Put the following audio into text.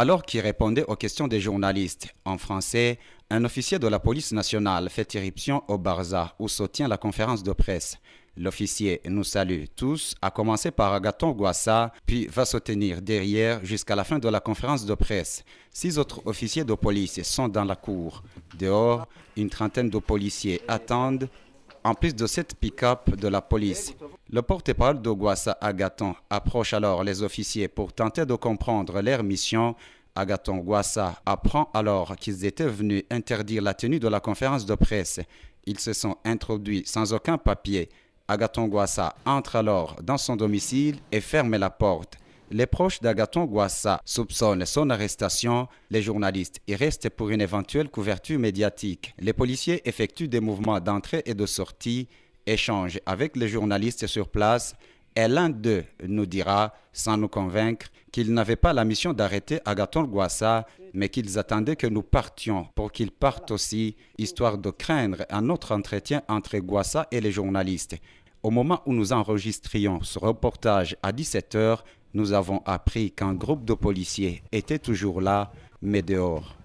Alors qu'il répondait aux questions des journalistes en français, un officier de la police nationale fait irruption au Barza où se tient la conférence de presse. L'officier nous salue tous, à commencer par Agaton Guassa, puis va se tenir derrière jusqu'à la fin de la conférence de presse. Six autres officiers de police sont dans la cour. Dehors, une trentaine de policiers attendent en plus de cette pick-up de la police. Le porte-parole d'Oguassa Agaton approche alors les officiers pour tenter de comprendre leur mission. Agaton Guassa apprend alors qu'ils étaient venus interdire la tenue de la conférence de presse. Ils se sont introduits sans aucun papier. Agaton Guassa entre alors dans son domicile et ferme la porte les proches d'Agaton Gwassa soupçonnent son arrestation, les journalistes y restent pour une éventuelle couverture médiatique. Les policiers effectuent des mouvements d'entrée et de sortie, échangent avec les journalistes sur place et l'un d'eux nous dira, sans nous convaincre, qu'ils n'avaient pas la mission d'arrêter Agaton Gwassa, mais qu'ils attendaient que nous partions pour qu'ils partent aussi, histoire de craindre un autre entretien entre Gouassa et les journalistes. Au moment où nous enregistrions ce reportage à 17h, nous avons appris qu'un groupe de policiers était toujours là, mais dehors.